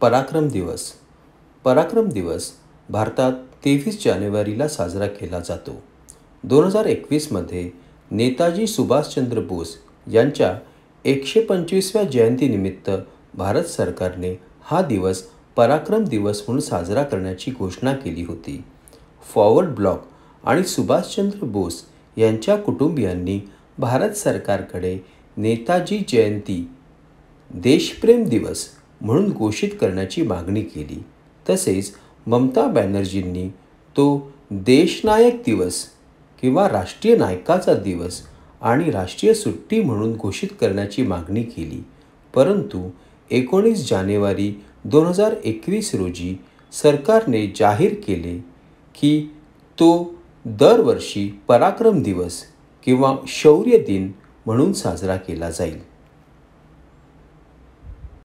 पराक्रम दिवस पराक्रम दिवस भारतात तेवीस जानेवारीला साजरा केला जातो दोन हजार एकवीसमध्ये नेताजी सुभाषचंद्र बोस यांच्या एकशे पंचवीसव्या जयंतीनिमित्त भारत सरकारने हा दिवस पराक्रम दिवस म्हणून साजरा करण्याची घोषणा केली होती फॉवर्ड ब्लॉक आणि सुभाषचंद्र बोस यांच्या कुटुंबियांनी भारत सरकारकडे नेताजी जयंती देशप्रेम दिवस म्हणून घोषित करण्याची मागणी केली तसेच ममता बॅनर्जींनी तो देशनायक दिवस किंवा राष्ट्रीय नायकाचा दिवस आणि राष्ट्रीय सुट्टी म्हणून घोषित करण्याची मागणी केली परंतु एकोणीस जानेवारी दोन हजार एकवीस रोजी सरकारने जाहीर केले की तो दरवर्षी पराक्रम दिवस किंवा शौर्य दिन म्हणून साजरा केला जाईल